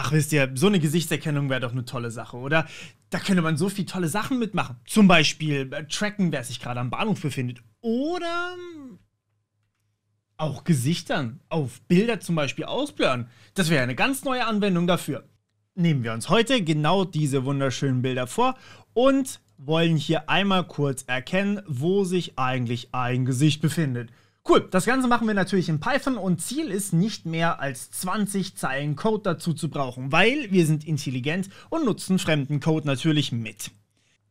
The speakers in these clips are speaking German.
Ach, wisst ihr, so eine Gesichtserkennung wäre doch eine tolle Sache, oder? Da könnte man so viele tolle Sachen mitmachen. Zum Beispiel äh, tracken, wer sich gerade am Bahnhof befindet. Oder ähm, auch Gesichtern auf Bilder zum Beispiel ausblören. Das wäre eine ganz neue Anwendung dafür. Nehmen wir uns heute genau diese wunderschönen Bilder vor und wollen hier einmal kurz erkennen, wo sich eigentlich ein Gesicht befindet. Cool, das Ganze machen wir natürlich in Python und Ziel ist nicht mehr als 20 Zeilen Code dazu zu brauchen, weil wir sind intelligent und nutzen fremden Code natürlich mit.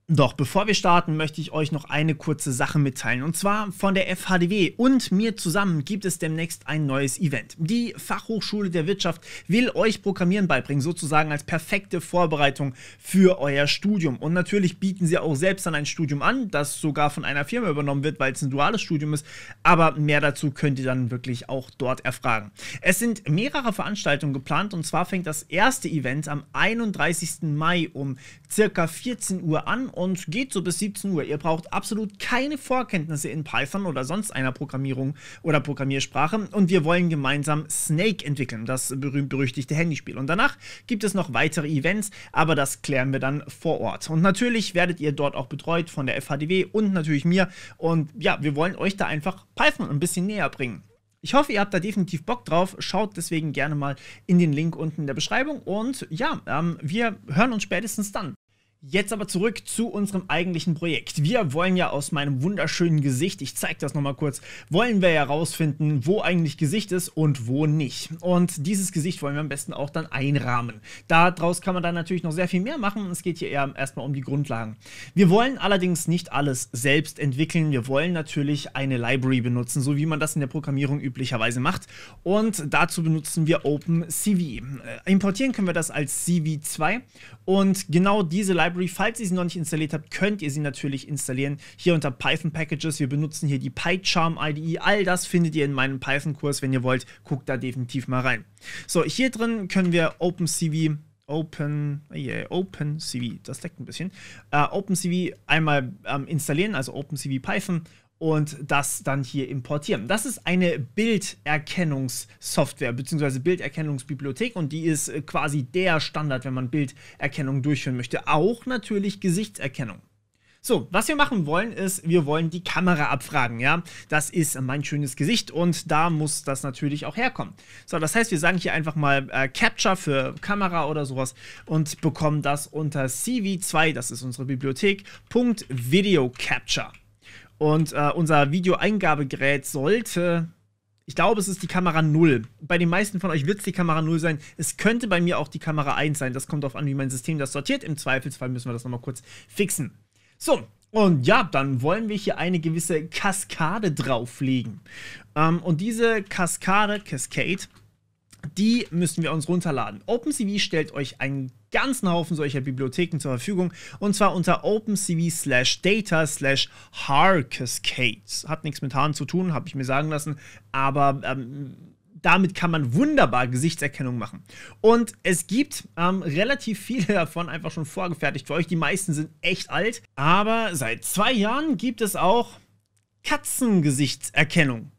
Doch bevor wir starten, möchte ich euch noch eine kurze Sache mitteilen. Und zwar von der FHDW und mir zusammen gibt es demnächst ein neues Event. Die Fachhochschule der Wirtschaft will euch Programmieren beibringen, sozusagen als perfekte Vorbereitung für euer Studium. Und natürlich bieten sie auch selbst dann ein Studium an, das sogar von einer Firma übernommen wird, weil es ein duales Studium ist. Aber mehr dazu könnt ihr dann wirklich auch dort erfragen. Es sind mehrere Veranstaltungen geplant und zwar fängt das erste Event am 31. Mai um circa 14 Uhr an und geht so bis 17 Uhr. Ihr braucht absolut keine Vorkenntnisse in Python oder sonst einer Programmierung oder Programmiersprache und wir wollen gemeinsam Snake entwickeln, das berühmt-berüchtigte Handyspiel. Und danach gibt es noch weitere Events, aber das klären wir dann vor Ort. Und natürlich werdet ihr dort auch betreut von der FHDW und natürlich mir und ja, wir wollen euch da einfach Python ein bisschen näher bringen. Ich hoffe, ihr habt da definitiv Bock drauf. Schaut deswegen gerne mal in den Link unten in der Beschreibung. Und ja, ähm, wir hören uns spätestens dann. Jetzt aber zurück zu unserem eigentlichen Projekt. Wir wollen ja aus meinem wunderschönen Gesicht, ich zeige das nochmal kurz, wollen wir ja rausfinden, wo eigentlich Gesicht ist und wo nicht. Und dieses Gesicht wollen wir am besten auch dann einrahmen. Daraus kann man dann natürlich noch sehr viel mehr machen es geht hier eher erstmal um die Grundlagen. Wir wollen allerdings nicht alles selbst entwickeln. Wir wollen natürlich eine Library benutzen, so wie man das in der Programmierung üblicherweise macht. Und dazu benutzen wir OpenCV. Äh, importieren können wir das als CV2 und genau diese Library Library. Falls ihr sie noch nicht installiert habt, könnt ihr sie natürlich installieren. Hier unter Python Packages. Wir benutzen hier die PyCharm IDE. All das findet ihr in meinem Python-Kurs. Wenn ihr wollt, guckt da definitiv mal rein. So, hier drin können wir OpenCV Open, yeah, OpenCV, das leckt ein bisschen, uh, OpenCV einmal ähm, installieren, also OpenCV Python und das dann hier importieren. Das ist eine Bilderkennungssoftware bzw. Bilderkennungsbibliothek und die ist äh, quasi der Standard, wenn man Bilderkennung durchführen möchte. Auch natürlich Gesichtserkennung. So, was wir machen wollen, ist, wir wollen die Kamera abfragen, ja. Das ist mein schönes Gesicht und da muss das natürlich auch herkommen. So, das heißt, wir sagen hier einfach mal äh, Capture für Kamera oder sowas und bekommen das unter CV2, das ist unsere Bibliothek, Punkt Video Capture. Und äh, unser Videoeingabegerät sollte, ich glaube, es ist die Kamera 0. Bei den meisten von euch wird es die Kamera 0 sein. Es könnte bei mir auch die Kamera 1 sein. Das kommt darauf an, wie mein System das sortiert. Im Zweifelsfall müssen wir das nochmal kurz fixen. So, und ja, dann wollen wir hier eine gewisse Kaskade drauflegen. Ähm, und diese Kaskade, Cascade, die müssen wir uns runterladen. OpenCV stellt euch ein ganzen Haufen solcher Bibliotheken zur Verfügung und zwar unter OpenCV slash data slash Harcascades. Hat nichts mit Haaren zu tun, habe ich mir sagen lassen, aber ähm, damit kann man wunderbar Gesichtserkennung machen. Und es gibt ähm, relativ viele davon einfach schon vorgefertigt für euch. Die meisten sind echt alt, aber seit zwei Jahren gibt es auch Katzengesichtserkennung.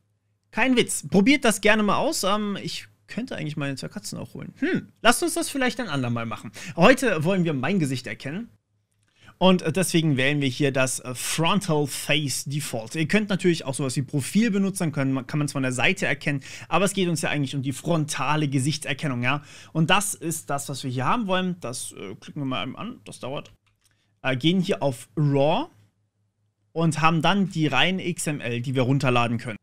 Kein Witz. Probiert das gerne mal aus. Ähm, ich könnte eigentlich meine zwei Katzen auch holen. Hm, lasst uns das vielleicht ein andermal machen. Heute wollen wir mein Gesicht erkennen. Und äh, deswegen wählen wir hier das äh, Frontal Face Default. Ihr könnt natürlich auch sowas wie Profil benutzen, können, kann man es von der Seite erkennen, aber es geht uns ja eigentlich um die frontale Gesichtserkennung, ja. Und das ist das, was wir hier haben wollen. Das äh, klicken wir mal an, das dauert. Äh, gehen hier auf RAW und haben dann die reine XML, die wir runterladen können.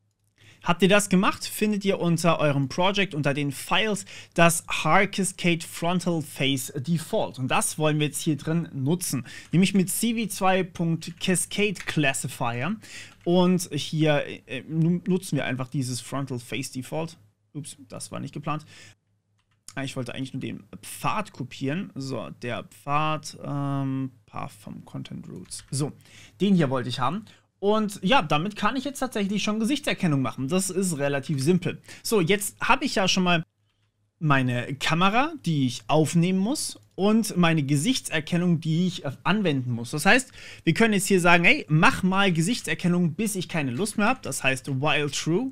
Habt ihr das gemacht, findet ihr unter eurem Project, unter den Files, das Harkiscade Frontal Face Default. Und das wollen wir jetzt hier drin nutzen, nämlich mit cv2.cascade Classifier. Und hier äh, nutzen wir einfach dieses Frontal Face Default. Ups, das war nicht geplant. Ah, ich wollte eigentlich nur den Pfad kopieren. So, der Pfad, ähm, Path from Content Roots. So, den hier wollte ich haben. Und ja, damit kann ich jetzt tatsächlich schon Gesichtserkennung machen. Das ist relativ simpel. So, jetzt habe ich ja schon mal meine Kamera, die ich aufnehmen muss und meine Gesichtserkennung, die ich äh, anwenden muss. Das heißt, wir können jetzt hier sagen, hey, mach mal Gesichtserkennung, bis ich keine Lust mehr habe. Das heißt, while true,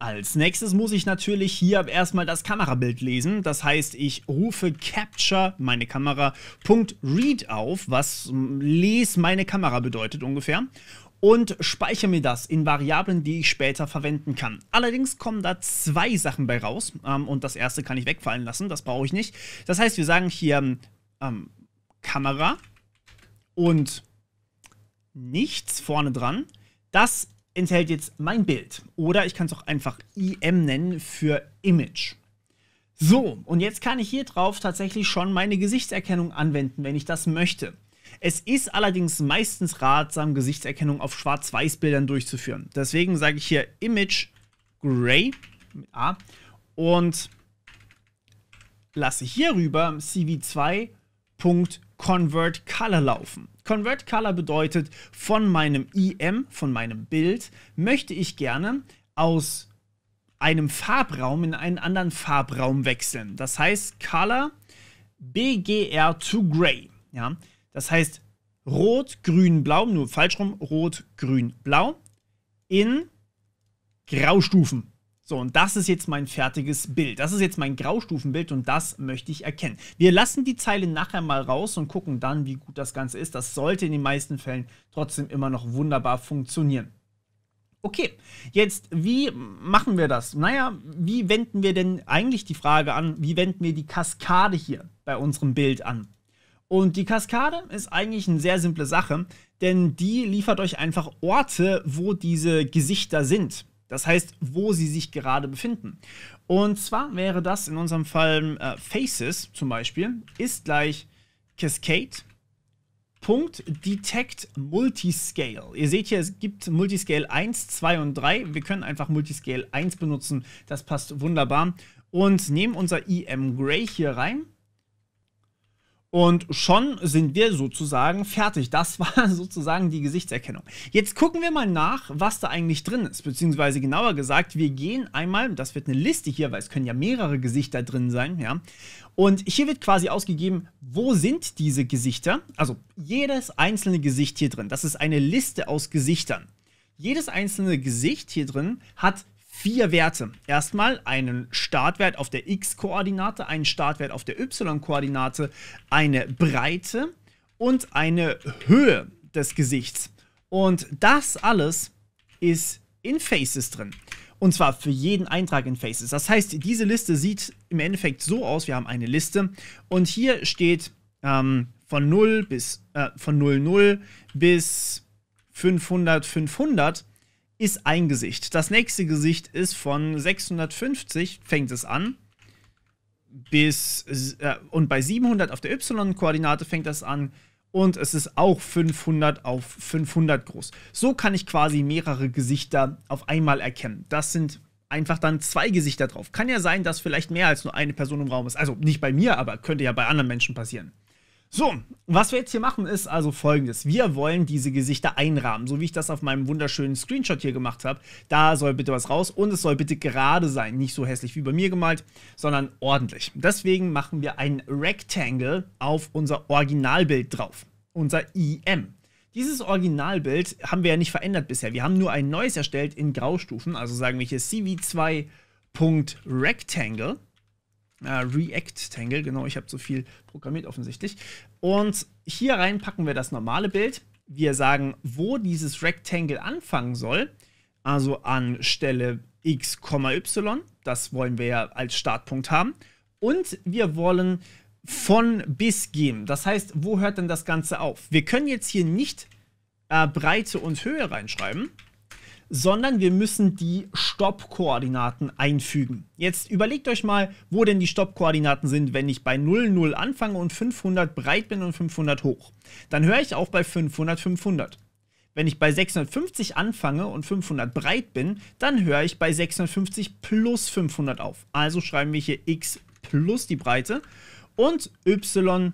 als nächstes muss ich natürlich hier erstmal das Kamerabild lesen. Das heißt, ich rufe Capture, meine Kamera, Punkt .read auf, was hm, lese meine Kamera bedeutet ungefähr und speichere mir das in Variablen, die ich später verwenden kann. Allerdings kommen da zwei Sachen bei raus ähm, und das erste kann ich wegfallen lassen, das brauche ich nicht. Das heißt, wir sagen hier hm, ähm, Kamera und nichts vorne dran. Das enthält jetzt mein Bild oder ich kann es auch einfach IM nennen für Image. So, und jetzt kann ich hier drauf tatsächlich schon meine Gesichtserkennung anwenden, wenn ich das möchte. Es ist allerdings meistens ratsam, Gesichtserkennung auf Schwarz-Weiß-Bildern durchzuführen. Deswegen sage ich hier Image Gray mit A und lasse hierüber CV2.convert Color laufen. Convert Color bedeutet, von meinem IM, von meinem Bild, möchte ich gerne aus einem Farbraum in einen anderen Farbraum wechseln. Das heißt Color BGR to Gray. Ja? Das heißt Rot, Grün, Blau, nur falsch rum, Rot, Grün, Blau in Graustufen. So, und das ist jetzt mein fertiges Bild. Das ist jetzt mein Graustufenbild und das möchte ich erkennen. Wir lassen die Zeile nachher mal raus und gucken dann, wie gut das Ganze ist. Das sollte in den meisten Fällen trotzdem immer noch wunderbar funktionieren. Okay, jetzt, wie machen wir das? Naja, wie wenden wir denn eigentlich die Frage an, wie wenden wir die Kaskade hier bei unserem Bild an? Und die Kaskade ist eigentlich eine sehr simple Sache, denn die liefert euch einfach Orte, wo diese Gesichter sind. Das heißt, wo sie sich gerade befinden. Und zwar wäre das in unserem Fall äh, Faces zum Beispiel ist gleich Cascade.detectMultiscale. Ihr seht hier, es gibt Multiscale 1, 2 und 3. Wir können einfach Multiscale 1 benutzen. Das passt wunderbar. Und nehmen unser EM Gray hier rein und schon sind wir sozusagen fertig. Das war sozusagen die Gesichtserkennung. Jetzt gucken wir mal nach, was da eigentlich drin ist. Beziehungsweise genauer gesagt, wir gehen einmal, das wird eine Liste hier, weil es können ja mehrere Gesichter drin sein, ja. Und hier wird quasi ausgegeben, wo sind diese Gesichter? Also jedes einzelne Gesicht hier drin. Das ist eine Liste aus Gesichtern. Jedes einzelne Gesicht hier drin hat vier Werte. Erstmal einen Startwert auf der x-Koordinate, einen Startwert auf der y-Koordinate, eine Breite und eine Höhe des Gesichts. Und das alles ist in Faces drin. Und zwar für jeden Eintrag in Faces. Das heißt, diese Liste sieht im Endeffekt so aus. Wir haben eine Liste und hier steht ähm, von 0 bis äh, von 00 bis 500 500 ist ein Gesicht. Das nächste Gesicht ist von 650, fängt es an, bis, äh, und bei 700 auf der Y-Koordinate fängt das an, und es ist auch 500 auf 500 groß. So kann ich quasi mehrere Gesichter auf einmal erkennen. Das sind einfach dann zwei Gesichter drauf. Kann ja sein, dass vielleicht mehr als nur eine Person im Raum ist. Also nicht bei mir, aber könnte ja bei anderen Menschen passieren. So, was wir jetzt hier machen, ist also folgendes. Wir wollen diese Gesichter einrahmen, so wie ich das auf meinem wunderschönen Screenshot hier gemacht habe. Da soll bitte was raus und es soll bitte gerade sein. Nicht so hässlich wie bei mir gemalt, sondern ordentlich. Deswegen machen wir einen Rectangle auf unser Originalbild drauf. Unser IM. Dieses Originalbild haben wir ja nicht verändert bisher. Wir haben nur ein neues erstellt in Graustufen. Also sagen wir hier CV2.Rectangle. Uh, React Tangle, genau, ich habe zu viel programmiert offensichtlich. Und hier rein packen wir das normale Bild. Wir sagen, wo dieses Rectangle anfangen soll, also an Stelle x, y, das wollen wir ja als Startpunkt haben. Und wir wollen von bis gehen. das heißt, wo hört denn das Ganze auf? Wir können jetzt hier nicht äh, Breite und Höhe reinschreiben, sondern wir müssen die Stoppkoordinaten einfügen. Jetzt überlegt euch mal, wo denn die Stoppkoordinaten sind, wenn ich bei 0, 0 anfange und 500 breit bin und 500 hoch. Dann höre ich auch bei 500, 500. Wenn ich bei 650 anfange und 500 breit bin, dann höre ich bei 650 plus 500 auf. Also schreiben wir hier x plus die Breite und y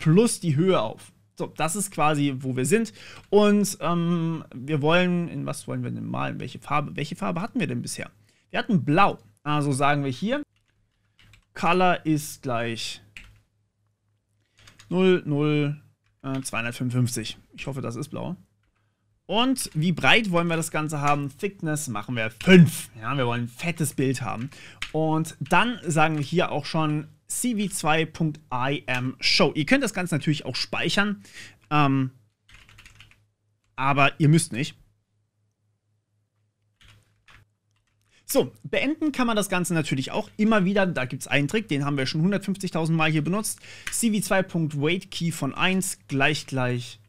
plus die Höhe auf. So, das ist quasi, wo wir sind. Und ähm, wir wollen, in was wollen wir denn malen? Welche Farbe? Welche Farbe hatten wir denn bisher? Wir hatten Blau. Also sagen wir hier, Color ist gleich 0, 0, äh, 255. Ich hoffe, das ist blau. Und wie breit wollen wir das Ganze haben? Thickness machen wir 5. Ja, wir wollen ein fettes Bild haben. Und dann sagen wir hier auch schon cv2.imshow. Ihr könnt das Ganze natürlich auch speichern, ähm, aber ihr müsst nicht. So, beenden kann man das Ganze natürlich auch immer wieder. Da gibt es einen Trick, den haben wir schon 150.000 Mal hier benutzt. cv2.wait_key von 1 gleich gleich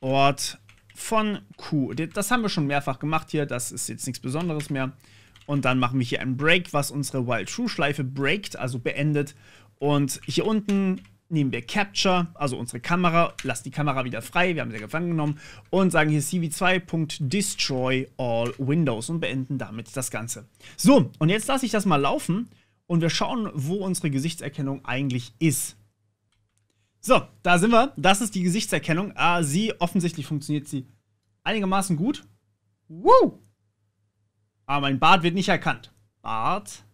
Ort von Q. Das haben wir schon mehrfach gemacht hier, das ist jetzt nichts Besonderes mehr. Und dann machen wir hier einen Break, was unsere Wild True Schleife breakt, also beendet. Und hier unten nehmen wir Capture, also unsere Kamera, lassen die Kamera wieder frei, wir haben sie gefangen genommen und sagen hier cv2.destroy all windows und beenden damit das Ganze. So, und jetzt lasse ich das mal laufen und wir schauen, wo unsere Gesichtserkennung eigentlich ist. So, da sind wir. Das ist die Gesichtserkennung. Ah, sie, offensichtlich funktioniert sie einigermaßen gut. Woo! Aber mein Bart wird nicht erkannt. Bart,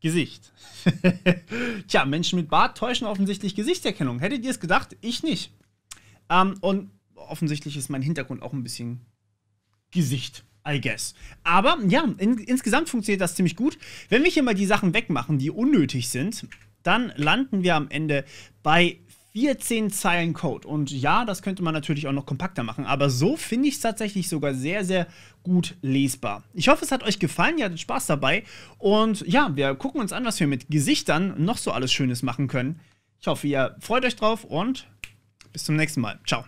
Gesicht. Tja, Menschen mit Bart täuschen offensichtlich Gesichtserkennung. Hättet ihr es gedacht? Ich nicht. Ähm, und offensichtlich ist mein Hintergrund auch ein bisschen Gesicht. I guess. Aber ja, in, insgesamt funktioniert das ziemlich gut. Wenn wir hier mal die Sachen wegmachen, die unnötig sind, dann landen wir am Ende bei 14 Zeilen Code. Und ja, das könnte man natürlich auch noch kompakter machen, aber so finde ich es tatsächlich sogar sehr, sehr gut lesbar. Ich hoffe, es hat euch gefallen, ihr hattet Spaß dabei. Und ja, wir gucken uns an, was wir mit Gesichtern noch so alles Schönes machen können. Ich hoffe, ihr freut euch drauf und bis zum nächsten Mal. Ciao.